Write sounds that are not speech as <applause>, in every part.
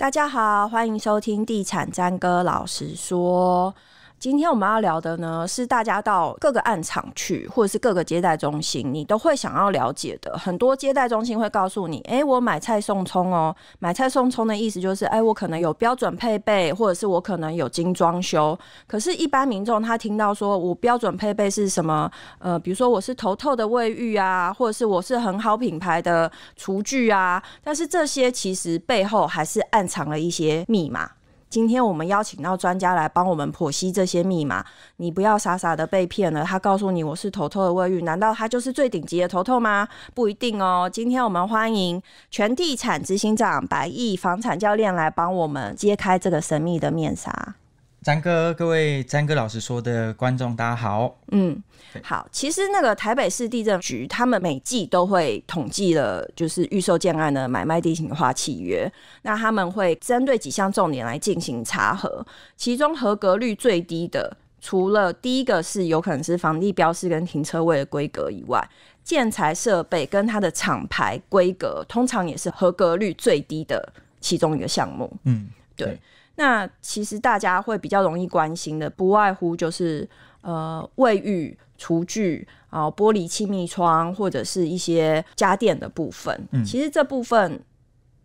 大家好，欢迎收听《地产詹哥老实说》。今天我们要聊的呢，是大家到各个暗场去，或者是各个接待中心，你都会想要了解的。很多接待中心会告诉你，哎，我买菜送葱哦。买菜送葱的意思就是，哎，我可能有标准配备，或者是我可能有精装修。可是，一般民众他听到说，我标准配备是什么？呃，比如说我是头透的卫浴啊，或者是我是很好品牌的厨具啊。但是这些其实背后还是暗藏了一些密码。今天我们邀请到专家来帮我们剖析这些密码，你不要傻傻的被骗了。他告诉你我是头头的卫浴，难道他就是最顶级的头头吗？不一定哦。今天我们欢迎全地产执行长、白毅房产教练来帮我们揭开这个神秘的面纱。詹哥，各位詹哥老师说的观众，大家好。嗯，好。其实那个台北市地震局，他们每季都会统计了，就是预售建案的买卖地形化契约。那他们会针对几项重点来进行查核，其中合格率最低的，除了第一个是有可能是房地标识跟停车位的规格以外，建材设备跟它的厂牌规格，通常也是合格率最低的其中一个项目。嗯，对。那其实大家会比较容易关心的，不外乎就是呃卫浴、厨具啊、玻璃、亲密窗，或者是一些家电的部分。嗯，其实这部分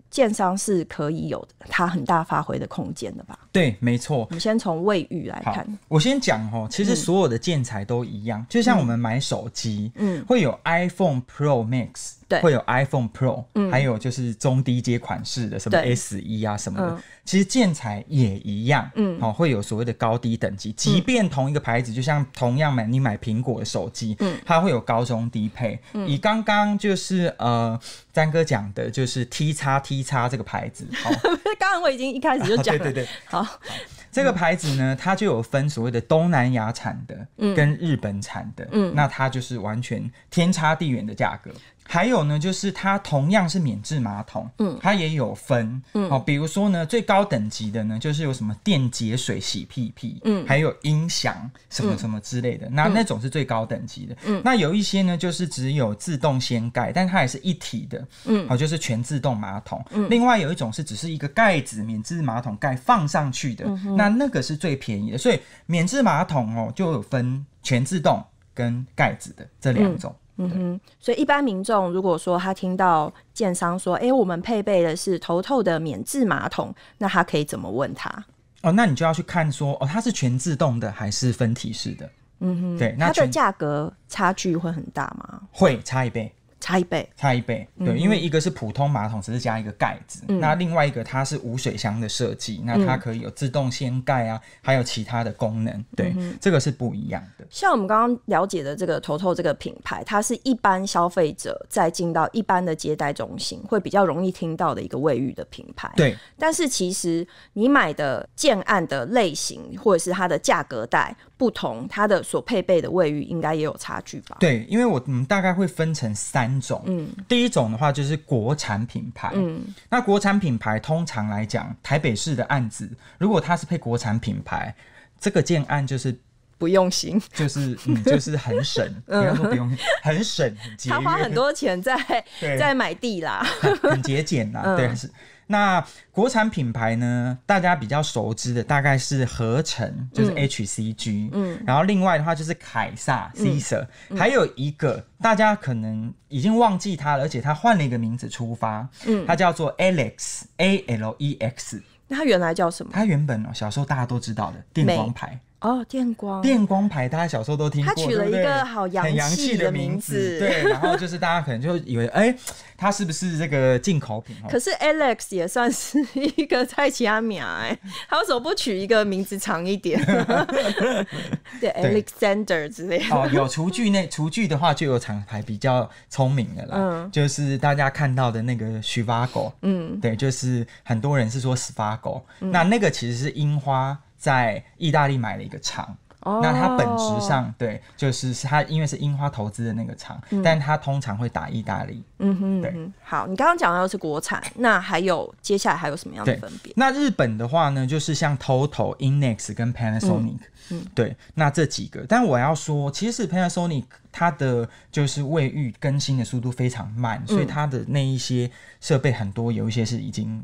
建商是可以有它很大发挥的空间的吧？对，没错。我们先从卫浴来看，我先讲哦。其实所有的建材都一样，就像我们买手机，嗯，会有 iPhone Pro Max。会有 iPhone Pro，还有就是中低阶款式的什么 S 一啊什么的，其实建材也一样，好会有所谓的高低等级。即便同一个牌子，就像同样买你买苹果的手机，它会有高中低配。以刚刚就是呃，詹哥讲的就是 T 叉 T 叉这个牌子，<laughs> 好，刚刚我已经一开始就讲了，<laughs> 对对对，好，这个牌子呢，它就有分所谓的东南亚产的跟日本产的，嗯，那它就是完全天差地远的价格。还有呢，就是它同样是免治马桶，嗯，它也有分，嗯，哦，比如说呢，最高等级的呢，就是有什么电解水洗屁屁，嗯，还有音响什么什么之类的，那那种是最高等级的，嗯，那有一些呢，就是只有自动掀盖，但它也是一体的，嗯，哦，就是全自动马桶，另外有一种是只是一个盖子免治马桶盖放上去的，那那个是最便宜的，所以免治马桶哦就有分全自动跟盖子的这两种。嗯哼，所以一般民众如果说他听到建商说：“哎，我们配备的是头透的免治马桶”，那他可以怎么问他？哦，那你就要去看说，哦，它是全自动的还是分体式的？嗯哼，对，它的价格差距会很大吗？会差一倍。差一倍，差一倍，对，因为一个是普通马桶，只是加一个盖子，那另外一个它是无水箱的设计，那它可以有自动掀盖啊，还有其他的功能，对，这个是不一样的。像我们刚刚了解的这个头头这个品牌，它是一般消费者在进到一般的接待中心会比较容易听到的一个卫浴的品牌，对。但是其实你买的建案的类型或者是它的价格带不同，它的所配备的卫浴应该也有差距吧？对，因为我我们大概会分成三。三种，嗯，第一种的话就是国产品牌，嗯，那国产品牌通常来讲，台北市的案子，如果它是配国产品牌，这个建案就是不用心，就是嗯，就是很省，<laughs> 不要说不用，很省，很他花很多钱在在买地啦，很节俭啦，对是。那国产品牌呢？大家比较熟知的大概是合成，就是 HCG，嗯，然后另外的话就是凯撒 c e s a r 还有一个大家可能已经忘记它了，而且它换了一个名字出发，嗯，它叫做 Alex，A L E X，那它原来叫什么？它原本哦，小时候大家都知道的电光牌。哦，电光电光牌，大家小时候都听过，他取了一个好洋很洋气的名字，对，然后就是大家可能就以为，<laughs> 哎，他是不是这个进口品？可是 Alex 也算是一个蔡奇阿米，哎，<laughs> 他为什么不取一个名字长一点？<laughs> 对，Alexander 之类的。哦，有厨具那厨具的话，就有厂牌比较聪明的啦，就是大家看到的那个 a g 狗，嗯，对，就是很多人是说 Spago，那那个其实是樱花。在意大利买了一个厂，那它本质上对，就是是它因为是樱花投资的那个厂，但它通常会打意大利。嗯哼，对。好，你刚刚讲到是国产，那还有接下来还有什么样的分别？那日本的话呢，就是像 Total、Inex 跟 Panasonic，对，那这几个。但我要说，其实 Panasonic 它的就是卫浴更新的速度非常慢，所以它的那一些设备很多有一些是已经。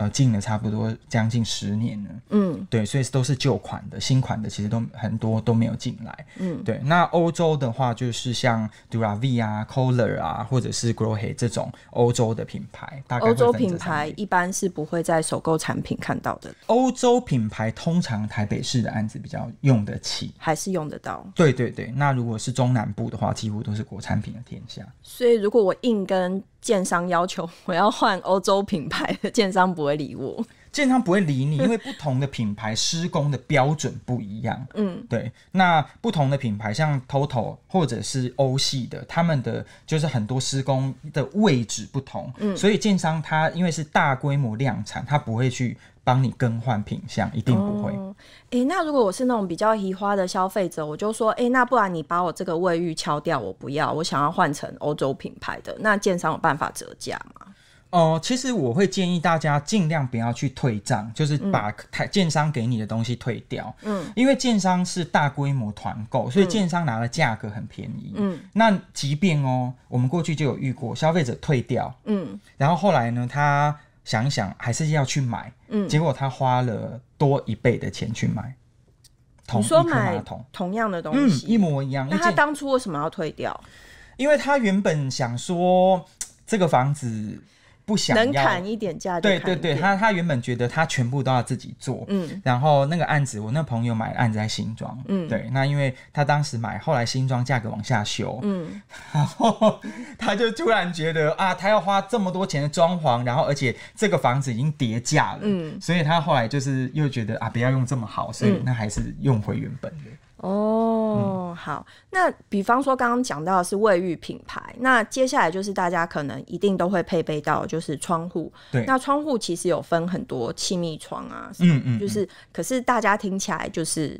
呃，进了差不多将近十年了。嗯，对，所以都是旧款的，新款的其实都很多都没有进来。嗯，对。那欧洲的话，就是像 Dura V i 啊、Color 啊，或者是 g r o h e i 这种欧洲的品牌，大概欧洲品牌一般是不会在首购产品看到的。欧洲品牌通常台北市的案子比较用得起，还是用得到？对对对。那如果是中南部的话，几乎都是国产品的天下。所以，如果我硬跟。建商要求我要换欧洲品牌的，建商不会理我。建商不会理你，因为不同的品牌施工的标准不一样。嗯，对。那不同的品牌，像 Total 或者是欧系的，他们的就是很多施工的位置不同。嗯，所以建商他因为是大规模量产，他不会去帮你更换品相，一定不会。哎，那如果我是那种比较移花的消费者，我就说，哎，那不然你把我这个卫浴敲掉，我不要，我想要换成欧洲品牌的。那建商有办法折价吗？哦，其实我会建议大家尽量不要去退账，就是把台建商给你的东西退掉。嗯，因为建商是大规模团购，所以建商拿的价格很便宜。嗯，那即便哦，我们过去就有遇过消费者退掉，嗯，然后后来呢，他想一想还是要去买，嗯，结果他花了多一倍的钱去买同你说买同同样的东西，一模一样。那他当初为什么要退掉？因为他原本想说 <tsk> 这个房子。不想要砍一点价，对对对，他他原本觉得他全部都要自己做，嗯，然后那个案子，我那朋友买案子在新装，嗯，对，那因为他当时买，后来新装价格往下修，嗯，<laughs> 然后他就突然觉得啊，他要花这么多钱的装潢，然后而且这个房子已经叠价了，嗯，所以他后来就是又觉得啊，不要用这么好，所以那还是用回原本的。哦，好。那比方说，刚刚讲到的是卫浴品牌，那接下来就是大家可能一定都会配备到，就是窗户。对，那窗户其实有分很多气密窗啊，嗯嗯，就是，可是大家听起来就是。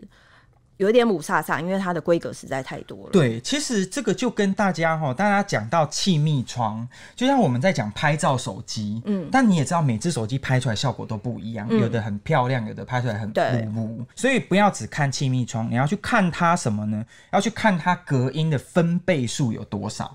有点五煞煞，因为它的规格实在太多了。对，其实这个就跟大家哈，大家讲到气密窗，就像我们在讲拍照手机，嗯，但你也知道每只手机拍出来效果都不一样，有的很漂亮，有的拍出来很糊糊，所以不要只看气密窗，你要去看它什么呢？要去看它隔音的分贝数有多少。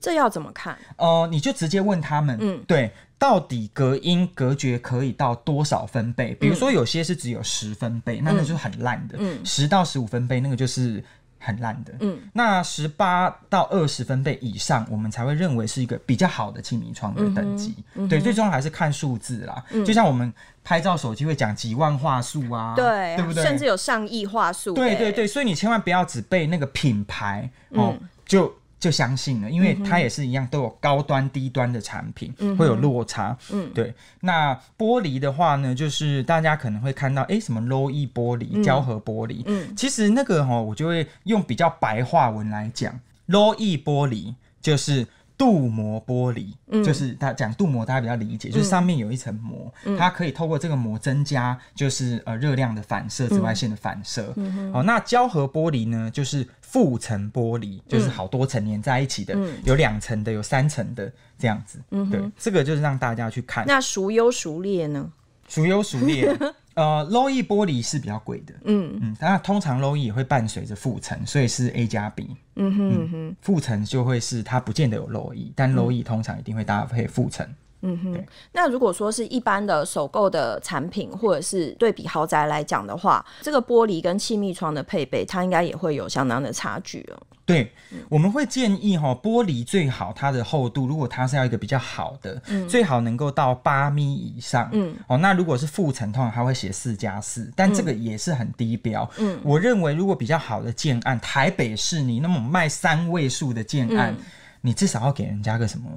这要怎么看？呃，你就直接问他们，嗯，对，到底隔音隔绝可以到多少分贝？比如说有些是只有十分贝，那那就很烂的，嗯，十到十五分贝那个就是很烂的，嗯，那十八到二十分贝以上，我们才会认为是一个比较好的气密窗的等级。对，最终还是看数字啦。就像我们拍照手机会讲几万话术啊，对，对不对？甚至有上亿画素，对对对，所以你千万不要只被那个品牌哦就。就相信了，因为它也是一样，都有高端、低端的产品，会有落差。嗯，对。那玻璃的话呢，就是大家可能会看到，哎，什么 Low E 玻璃、胶合玻璃，嗯，其实那个哈，我就会用比较白话文来讲，Low E 玻璃就是。镀膜玻璃就是他讲镀膜，大家比较理解，就是上面有一层膜，它可以透过这个膜增加就是呃热量的反射、紫外线的反射。哦，那胶合玻璃呢，就是负层玻璃，就是好多层连在一起的，有两层的，有三层的这样子。对，这个就是让大家去看。那孰优孰劣呢？孰优孰劣？<laughs> 呃，Lowe 玻璃是比较贵的，嗯嗯，那通常 Lowe 也会伴随着附层，所以是 A 加 B，嗯哼哼，副层就会是它不见得有 Lowe，但 Lowe 通常一定会搭配附层，嗯哼。那如果说是一般的首购的产品，或者是对比豪宅来讲的话，这个玻璃跟气密窗的配备，它应该也会有相当的差距哦。对，我们会建议哈玻璃最好它的厚度，如果它是要一个比较好的，最好能够到八米以上。嗯，哦，那如果是负层，通常它会写四加四，但这个也是很低标。嗯，我认为如果比较好的建案，台北市你那么卖三位数的建案，你至少要给人家个什么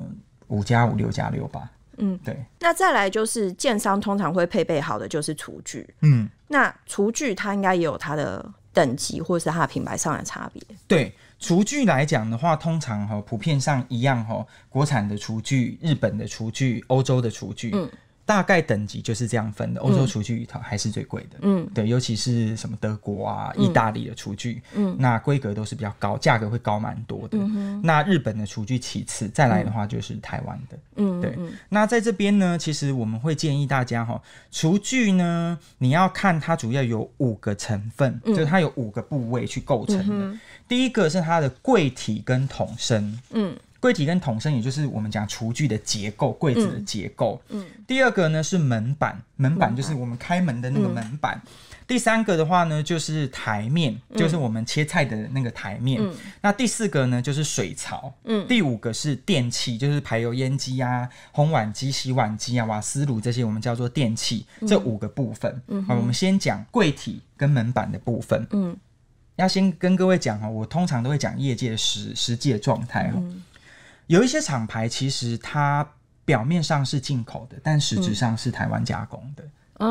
五加五六加六吧。嗯，对。那再来就是建商通常会配备好的就是厨具。嗯，那厨具它应该也有它的等级或是它的品牌上的差别。对。厨具来讲的话，通常哈，普遍上一样哈，国产的厨具、日本的厨具、欧洲的厨具。大概等级就是这样分的，欧洲厨具它还是最贵的，嗯，对，尤其是什么德国啊、意大利的厨具，嗯，那规格都是比较高，价格会高蛮多的。那日本的厨具其次，再来的话就是台湾的，嗯，对。那在这边呢，其实我们会建议大家哈，厨具呢，你要看它主要有五个成分，就是它有五个部位去构成的。第一个是它的柜体跟桶身，嗯。柜体跟桶身，也就是我们讲厨具的结构，柜子的结构。第二个呢是门板，门板就是我们开门的那个门板。第三个的话呢就是台面，就是我们切菜的那个台面。那第四个呢就是水槽。第五个是电器，就是排油烟机啊、烘碗机、洗碗机啊、瓦斯炉这些，我们叫做电器。这五个部分，好，我们先讲柜体跟门板的部分。嗯，要先跟各位讲哈，我通常都会讲业界实实际的状态哈。有一些厂牌其实它表面上是进口的，但实质上是台湾加工的哦。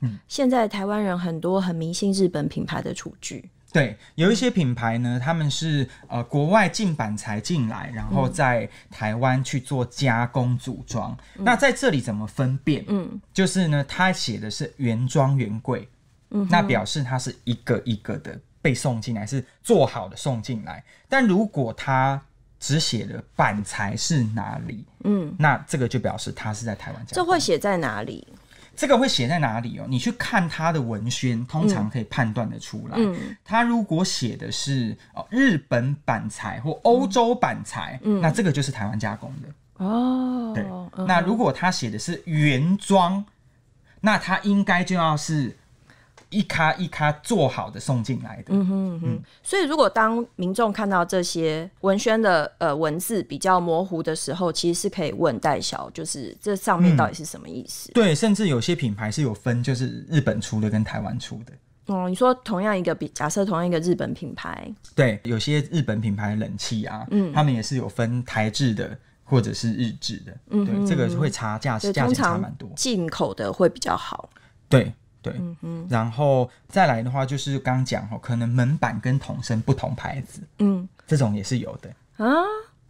嗯，现在台湾人很多很迷信日本品牌的厨具。对，有一些品牌呢，他们是呃国外进板材进来，然后在台湾去做加工组装。那在这里怎么分辨？嗯，就是呢，它写的是原装原柜，嗯，那表示它是一个一个的被送进来，是做好的送进来。但如果它只写了板材是哪里？嗯，那这个就表示他是在台湾加工。这会写在哪里？这个会写在哪里哦？你去看他的文宣，通常可以判断的出来。他如果写的是哦日本板材或欧洲板材，那这个就是台湾加工的哦。对，那如果他写的是原装，那他应该就要是。一咖一咖做好的送进来的，嗯哼哼。所以如果当民众看到这些文宣的呃文字比较模糊的时候，其实是可以问代销，就是这上面到底是什么意思？对，甚至有些品牌是有分，就是日本出的跟台湾出的。哦，你说同样一个比，假设同样一个日本品牌，对，有些日本品牌冷气啊，嗯，他们也是有分台制的或者是日制的，嗯，对，这个会差价，价钱差蛮多，进口的会比较好，对。对，嗯，然后再来的话就是刚讲哦，可能门板跟桶身不同牌子，嗯，这种也是有的啊，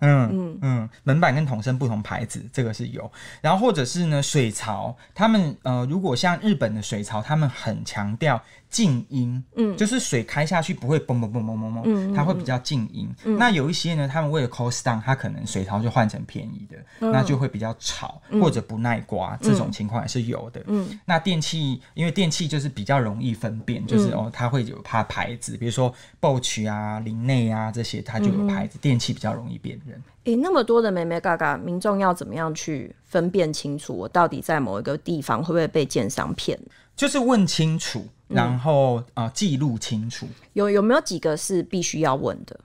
嗯嗯嗯，门板跟桶身不同牌子，这个是有，然后或者是呢水槽，他们呃如果像日本的水槽，他们很强调。静音，嗯，就是水开下去不会嘣嘣嘣嘣嘣嘣，它会比较静音。那有一些呢，他们为了 cost down，它可能水槽就换成便宜的，那就会比较吵或者不耐刮，这种情况也是有的。嗯，那电器因为电器就是比较容易分辨，就是哦，它会有怕牌子，比如说 Bosch 啊、林内啊这些，它就有牌子。电器比较容易辨认。诶，那么多的美咩嘎嘎，民众要怎么样去分辨清楚？我到底在某一个地方会不会被奸商骗？就是问清楚。然后啊，记录清楚。有有没有几个是必须要问的？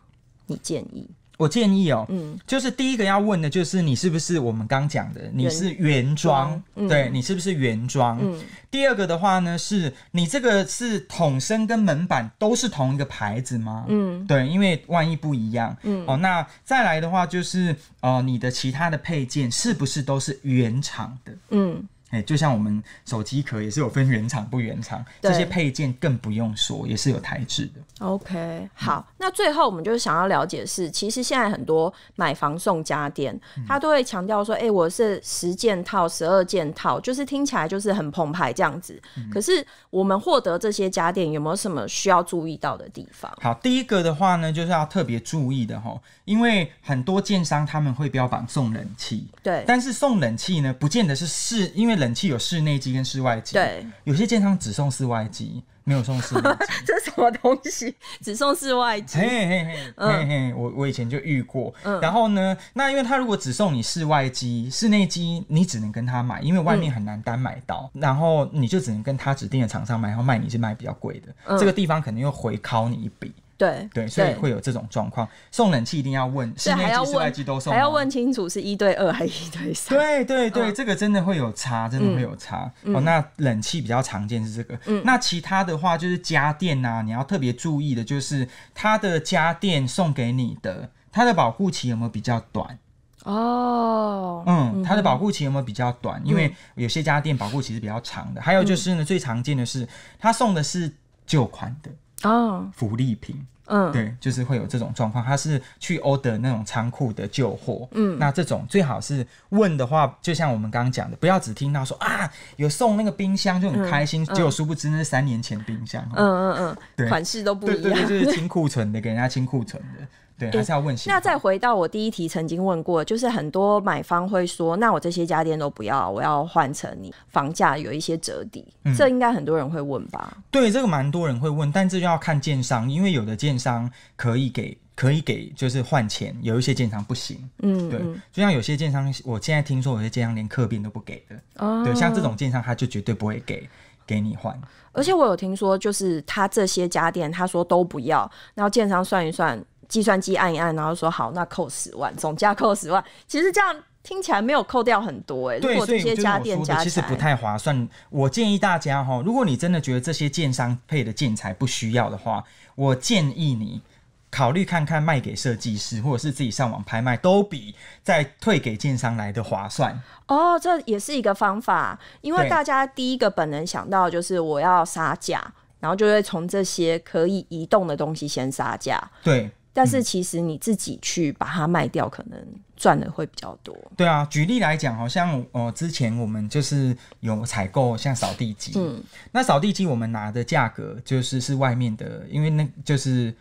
你建议？我建议哦，嗯，就是第一个要问的就是你是不是我们刚讲的，你是原装，对你是不是原装？嗯。第二个的话呢，是你这个是桶身跟门板都是同一个牌子吗？嗯，对，因为万一不一样，嗯，哦，那再来的话就是呃，你的其他的配件是不是都是原厂的？嗯。哎，就像我们手机壳也是有分原厂不原厂，这些配件更不用说，也是有台制的。OK，好，那最后我们就是想要了解是，其实现在很多买房送家电，他都会强调说，哎，我是十件套、十二件套，就是听起来就是很澎湃这样子。可是我们获得这些家电有没有什么需要注意到的地方？好，第一个的话呢，就是要特别注意的哈，因为很多建商他们会标榜送冷气，对，但是送冷气呢，不见得是是，因为冷气有室内机跟室外机，对，有些健康只送室外机，没有送室外机，<laughs> 这是什么东西？只送室外机，嘿嘿嘿嘿嘿嘿，我我以前就遇过。然后呢，那因为他如果只送你室外机，室内机你只能跟他买，因为外面很难单买到，然后你就只能跟他指定的厂商买，然后卖你是卖比较贵的，这个地方可能又回敲你一笔。对对，所以会有这种状况。送冷气一定要问室内机、室外机都送，还要问清楚是一对二还一对三。对对对，这个真的会有差，真的会有差哦。那冷气比较常见是这个。那其他的话就是家电呐，你要特别注意的就是它的家电送给你的，它的保护期有没有比较短哦？嗯，它的保护期有没有比较短？因为有些家电保护期是比较长的。还有就是呢，最常见的是它送的是旧款的。哦，福利品，嗯，对，就是会有这种状况，他是去 order 那种仓库的旧货，嗯，那这种最好是问的话，就像我们刚刚讲的，不要只听到说啊有送那个冰箱就很开心，结果殊不知那是三年前冰箱，嗯嗯嗯，对，款式都不一样，就是清库存的，给人家清库存的。对，还是要问。那再回到我第一题，曾经问过，就是很多买方会说：“那我这些家电都不要，我要换成你房价有一些折抵。”这应该很多人会问吧？对，这个蛮多人会问，但这就要看建商，因为有的建商可以给，可以给就是换钱，有一些建商不行。嗯，对，就像有些建商，我现在听说有些建商连客变都不给的。哦，对，像这种建商，他就绝对不会给给你换。而且我有听说，就是他这些家电，他说都不要，然后建商算一算。计算机按一按，然后说好，那扣十万，总价扣十万。其实这样听起来没有扣掉很多哎。对，果这些家电的，其实不太划算。我建议大家哈，如果你真的觉得这些建商配的建材不需要的话，我建议你考虑看看卖给设计师，或者是自己上网拍卖，都比再退给建商来的划算。哦，这也是一个方法，因为大家第一个本能想到就是我要杀价，然后就会从这些可以移动的东西先杀价。对。但是其实你自己去把它卖掉，可能赚的会比较多。对啊，举例来讲，好像哦，之前我们就是有采购像扫地机，嗯，那扫地机我们拿的价格就是是外面的，因为那就是。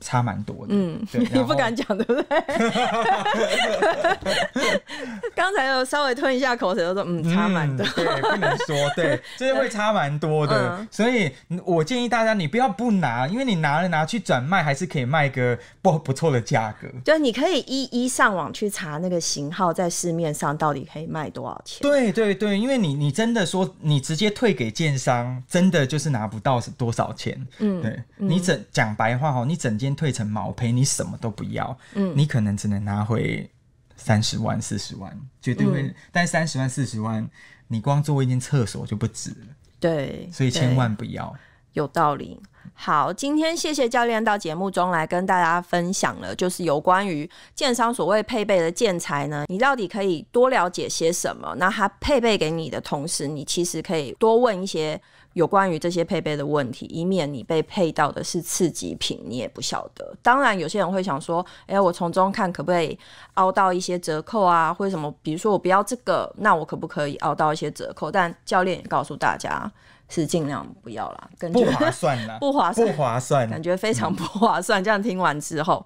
差蛮多的，嗯，<laughs> 你不敢讲，对不对？<laughs> 刚才有稍微吞一下口水，就说嗯，差蛮多，对，不能说，对，<laughs> 就是会差蛮多的。所以我建议大家，你不要不拿，因为你拿了拿去转卖，还是可以卖个不不错的价格。就是你可以一一上网去查那个型号在市面上到底可以卖多少钱。对对对，因为你你真的说你直接退给建商，真的就是拿不到多少钱。嗯，对你整讲白话哦，你整。一间退成毛坯，你什么都不要，嗯，你可能只能拿回三十万、四十万，绝对会。但三十万、四十万，你光做一间厕所就不值了，对，所以千万不要。有道理。好，今天谢谢教练到节目中来跟大家分享了，就是有关于健身所谓配备的建材呢，你到底可以多了解些什么？那他配备给你的同时，你其实可以多问一些有关于这些配备的问题，以免你被配到的是次级品，你也不晓得。当然，有些人会想说，哎，我从中看可不可以凹到一些折扣啊，或者什么？比如说我不要这个，那我可不可以凹到一些折扣？但教练也告诉大家。是尽量不要啦，不划算啦，<laughs> 不划不划算，感觉非常不划算。这样听完之后，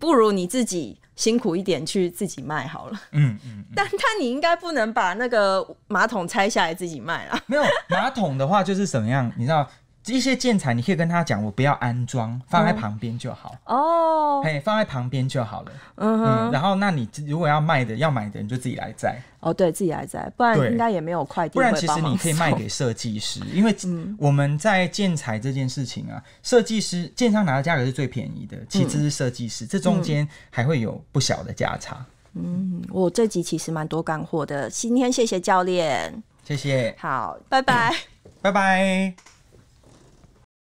不如你自己辛苦一点去自己卖好了。嗯嗯，<laughs> 但但你应该不能把那个马桶拆下来自己卖啊。没有马桶的话，就是什么样，你知道？一些建材，你可以跟他讲，我不要安装，放在旁边就好哦。嘿，放在旁边就好了。嗯，然后那你如果要卖的、要买的你就自己来摘。哦，对，自己来摘，不然应该也没有快递。不然其实你可以卖给设计师，因为我们在建材这件事情啊，设计师、建商拿的价格是最便宜的，其次是设计师，这中间还会有不小的价差。嗯，我这集其实蛮多干货的。今天谢谢教练，谢谢，好，拜拜，拜拜。